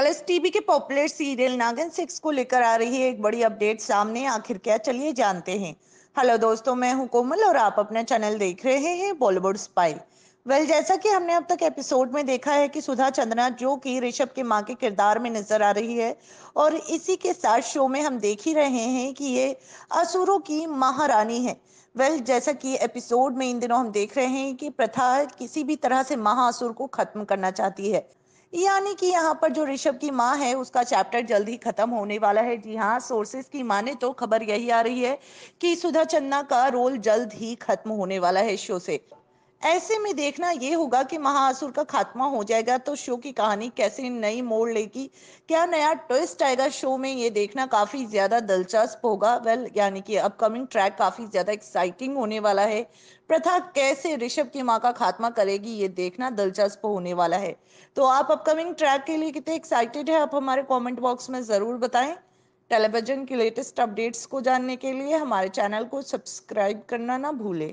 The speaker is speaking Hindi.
कलर्स टीवी के पॉपुलर सीरियल नागन सिक्स को लेकर आ रही है एक बड़ी अपडेट सामने आखिर क्या चलिए जानते हैं हेलो दोस्तों मैं हूं कोमल और आप अपना चैनल देख रहे हैं बॉलीवुड स्पाई वेल जैसा कि हमने अब तक एपिसोड में देखा है कि सुधा चंद्रा जो कि ऋषभ के मां के किरदार में नजर आ रही है और इसी के साथ शो में हम देख ही रहे हैं कि ये असुरों की महारानी है वेल well, जैसा कि एपिसोड में इन दिनों हम देख रहे हैं कि प्रथा किसी भी तरह से महाअसुर को खत्म करना चाहती है यानी कि यहाँ पर जो ऋषभ की माँ है उसका चैप्टर जल्द ही खत्म होने वाला है जी हाँ सोर्सेस की माने तो खबर यही आ रही है कि सुधा चन्ना का रोल जल्द ही खत्म होने वाला है शो से ऐसे में देखना यह होगा कि महाअसुर का खात्मा हो जाएगा तो शो की कहानी कैसे नई मोड़ लेगी क्या नया ट्विस्ट आएगा शो में ये देखना काफ़ी ज़्यादा दिलचस्प होगा वेल यानी कि अपकमिंग ट्रैक काफ़ी ज़्यादा एक्साइटिंग होने वाला है प्रथा कैसे ऋषभ की माँ का खात्मा करेगी ये देखना दिलचस्प होने वाला है तो आप अपकमिंग ट्रैक के लिए कितने एक्साइटेड है आप हमारे कॉमेंट बॉक्स में ज़रूर बताएं टेलीविजन की लेटेस्ट अपडेट्स को जानने के लिए हमारे चैनल को सब्सक्राइब करना ना भूलें